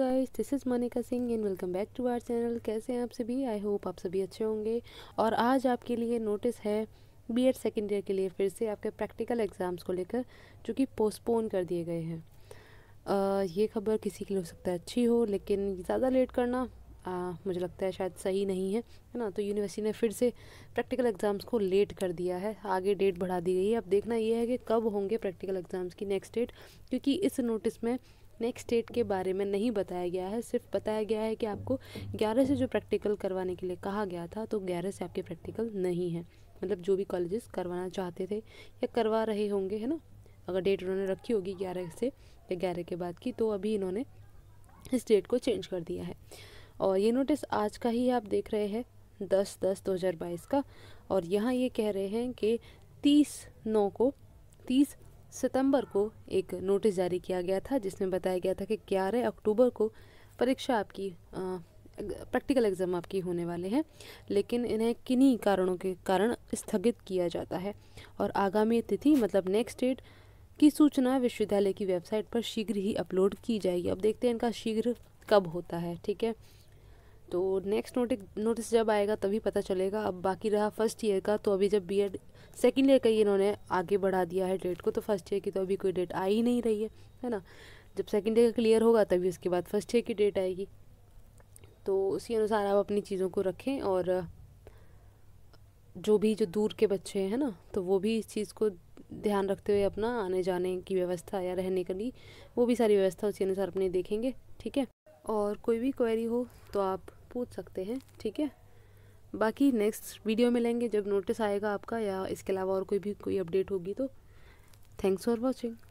guys this is Monika Singh and welcome back to our channel कैसे हैं आप सभी आई होप आप सभी अच्छे होंगे और आज आपके लिए नोटिस है बी एड सेकेंड ईयर के लिए फिर से आपके प्रैक्टिकल एग्ज़ाम्स को लेकर जो कि पोस्टपोन कर दिए गए हैं ये खबर किसी के लिए हो सकता है अच्छी हो लेकिन ज़्यादा लेट करना आ, मुझे लगता है शायद सही नहीं है है ना तो यूनिवर्सिटी ने फिर से प्रैक्टिकल एग्ज़ाम्स को लेट कर दिया है आगे डेट बढ़ा दी गई है अब देखना यह है कि कब होंगे प्रैक्टिकल एग्ज़ाम्स की नेक्स्ट डेट क्योंकि इस नोटिस में नेक्स्ट डेट के बारे में नहीं बताया गया है सिर्फ बताया गया है कि आपको ग्यारह से जो प्रैक्टिकल करवाने के लिए कहा गया था तो ग्यारह से आपके प्रैक्टिकल नहीं है मतलब जो भी कॉलेजेस करवाना चाहते थे या करवा रहे होंगे है ना अगर डेट उन्होंने रखी होगी ग्यारह से या ग्यारह के बाद की तो अभी इन्होंने इस डेट को चेंज कर दिया है और ये नोटिस आज का ही आप देख रहे हैं दस दस दो हज़ार बाईस का और यहाँ ये कह रहे हैं कि तीस नौ को तीस सितंबर को एक नोटिस जारी किया गया था जिसमें बताया गया था कि ग्यारह अक्टूबर को परीक्षा आपकी प्रैक्टिकल एग्ज़ाम आपकी होने वाले हैं लेकिन इन्हें किन्हीं कारणों के कारण स्थगित किया जाता है और आगामी तिथि मतलब नेक्स्ट डेट की सूचना विश्वविद्यालय की वेबसाइट पर शीघ्र ही अपलोड की जाएगी अब देखते हैं इनका शीघ्र कब होता है ठीक है तो नेक्स्ट नोटिस नोटिस जब आएगा तभी पता चलेगा अब बाकी रहा फर्स्ट ईयर का तो अभी जब बीएड सेकेंड ईयर का ही इन्होंने आगे बढ़ा दिया है डेट को तो फर्स्ट ईयर की तो अभी कोई डेट आ ही नहीं रही है है ना जब सेकेंड ईयर का क्लियर होगा तभी उसके बाद फर्स्ट ईयर की डेट आएगी तो उसी अनुसार आप अपनी चीज़ों को रखें और जो भी जो दूर के बच्चे हैं ना तो वो भी इस चीज़ को ध्यान रखते हुए अपना आने जाने की व्यवस्था या रहने के लिए वो भी सारी व्यवस्था उसी अनुसार अपने देखेंगे ठीक है और कोई भी क्वेरी हो तो आप पूछ सकते हैं ठीक है बाकी नेक्स्ट वीडियो में लेंगे जब नोटिस आएगा आपका या इसके अलावा और कोई भी कोई अपडेट होगी तो थैंक्स फॉर वॉचिंग